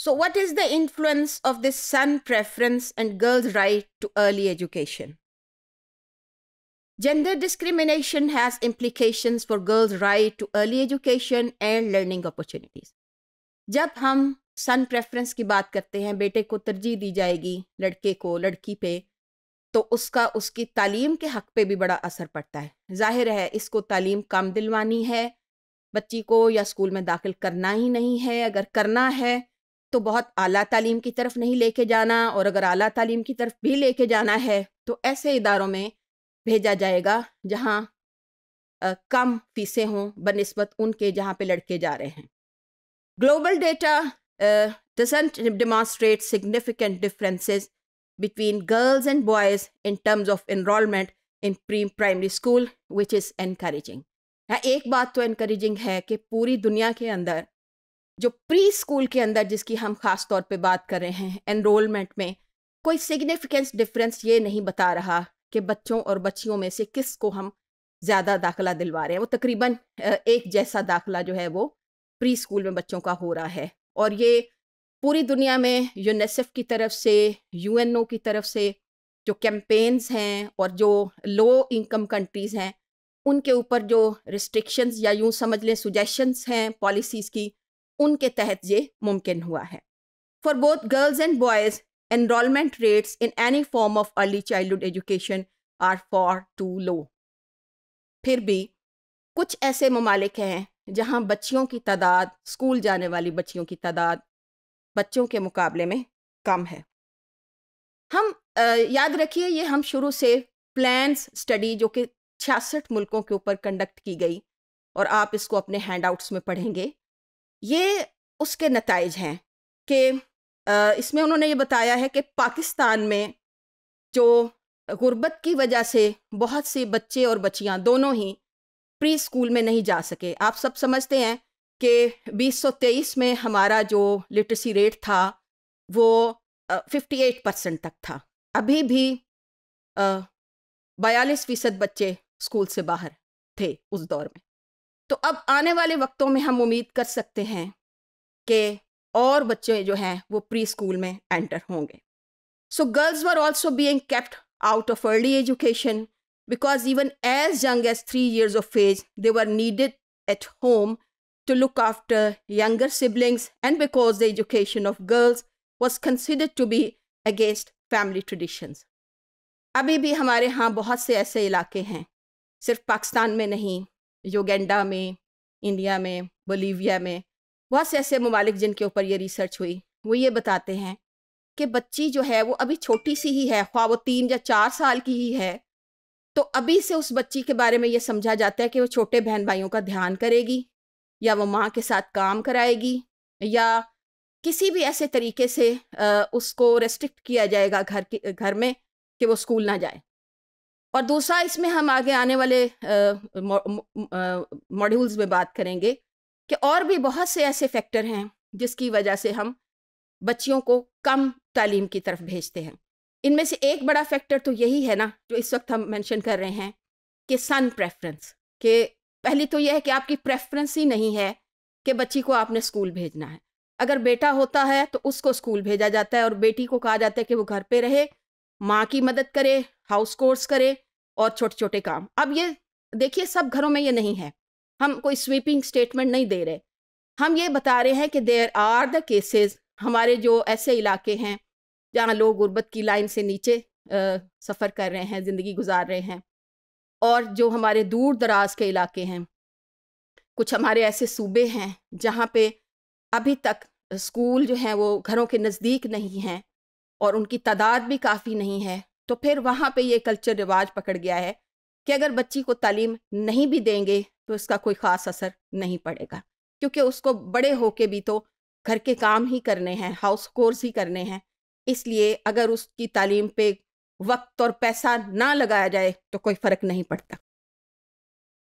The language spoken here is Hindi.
So, what is the influence of this son preference and girls' right to early education? Gender discrimination has implications for girls' right to early education and learning opportunities. जब हम सन प्रेफरेंस की बात करते हैं बेटे को तरजीह दी जाएगी लड़के को लड़की पे तो उसका उसकी तालीम के हक पे भी बड़ा असर पड़ता है जाहिर है इसको तालीम कम दिलवानी है बच्ची को या स्कूल में दाखिल करना ही नहीं है अगर करना है तो बहुत आला तालीम की तरफ नहीं लेके जाना और अगर आला तालीम की तरफ भी लेके जाना है तो ऐसे इदारों में भेजा जाएगा जहाँ कम फीसें हों बनस्बत उनके जहाँ पे लड़के जा रहे हैं global data doesn't demonstrate significant differences between girls and boys in terms of enrolment in pre primary school which is encouraging. हाँ, एक बात तो इनक्रेजिंग है कि पूरी दुनिया के अंदर जो प्री स्कूल के अंदर जिसकी हम खास तौर पे बात कर रहे हैं एनरोलमेंट में कोई सिग्निफिकेंस डिफरेंस ये नहीं बता रहा कि बच्चों और बच्चियों में से किस को हम ज़्यादा दाखिला दिलवा रहे हैं वो तकरीबन एक जैसा दाखिला जो है वो प्री स्कूल में बच्चों का हो रहा है और ये पूरी दुनिया में यूनिसेफ की तरफ से यू की तरफ से जो कैंपेन्स हैं और जो लो इनकम कंट्रीज़ हैं उनके ऊपर जो रिस्ट्रिक्शंस या यूं समझ लें सुजेशंस हैं पॉलिसीज़ की उनके तहत ये मुमकिन हुआ है for both girls and boys rates in any form of early childhood education are far too low फिर भी कुछ ऐसे ममालिक हैं जहाँ बच्चियों की तादाद स्कूल जाने वाली बच्चियों की तादाद बच्चों के मुकाबले में कम है हम आ, याद रखिए ये हम शुरू से प्लान्स स्टडी जो कि छियासठ मुल्कों के ऊपर कंडक्ट की गई और आप इसको अपने हैंडआउट्स में पढ़ेंगे ये उसके नतज हैं कि इसमें उन्होंने ये बताया है कि पाकिस्तान में जो गुर्बत की वजह से बहुत से बच्चे और बच्चियां दोनों ही प्री स्कूल में नहीं जा सके आप सब समझते हैं कि 2023 में हमारा जो लिटरेसी रेट था वो 58 परसेंट तक था अभी भी बयालीस फीसद बच्चे स्कूल से बाहर थे उस दौर में तो अब आने वाले वक्तों में हम उम्मीद कर सकते हैं कि और बच्चे जो हैं वो प्री स्कूल में एंटर होंगे so girls were also being kept out of early education because even as young as three years of age, they were needed at home to look after younger siblings, and because the education of girls was considered to be against family traditions. अभी भी हमारे यहाँ बहुत से ऐसे इलाके हैं सिर्फ पाकिस्तान में नहीं योगेंडा में इंडिया में बोलीविया में बहुत से ऐसे ममालिक जिनके ऊपर ये रिसर्च हुई वो ये बताते हैं कि बच्ची जो है वो अभी छोटी सी ही है ख्वा वो तीन या चार साल की ही है तो अभी से उस बच्ची के बारे में ये समझा जाता है कि वो छोटे बहन भाइयों का ध्यान करेगी या वो माँ के साथ काम कराएगी या किसी भी ऐसे तरीके से उसको रेस्ट्रिक्ट किया जाएगा घर के घर में कि वो स्कूल ना जाए और दूसरा इसमें हम आगे आने वाले मॉड्यूल्स में बात करेंगे कि और भी बहुत से ऐसे फैक्टर हैं जिसकी वजह से हम बच्चियों को कम तालीम की तरफ भेजते हैं इनमें से एक बड़ा फैक्टर तो यही है ना जो इस वक्त हम मेंशन कर रहे हैं कि सन प्रेफरेंस कि पहली तो यह है कि आपकी प्रेफरेंस ही नहीं है कि बच्ची को आपने स्कूल भेजना है अगर बेटा होता है तो उसको स्कूल भेजा जाता है और बेटी को कहा जाता है कि वो घर पे रहे माँ की मदद करे हाउस कोर्स करे और छोटे छोटे काम अब ये देखिए सब घरों में ये नहीं है हम कोई स्वीपिंग स्टेटमेंट नहीं दे रहे हम ये बता रहे हैं कि देर आर द केसेस हमारे जो ऐसे इलाके हैं जहाँ लोग गुर्बत की लाइन से नीचे सफ़र कर रहे हैं ज़िंदगी गुजार रहे हैं और जो हमारे दूर दराज के इलाके हैं कुछ हमारे ऐसे सूबे हैं जहाँ पे अभी तक स्कूल जो हैं वो घरों के नज़दीक नहीं हैं और उनकी तादाद भी काफ़ी नहीं है तो फिर वहाँ पे ये कल्चर रिवाज पकड़ गया है कि अगर बच्ची को तालीम नहीं भी देंगे तो इसका कोई ख़ास असर नहीं पड़ेगा क्योंकि उसको बड़े होके भी तो घर के काम ही करने हैं हाउस कोर्स ही करने हैं इसलिए अगर उसकी तालीम पे वक्त और पैसा ना लगाया जाए तो कोई फ़र्क नहीं पड़ता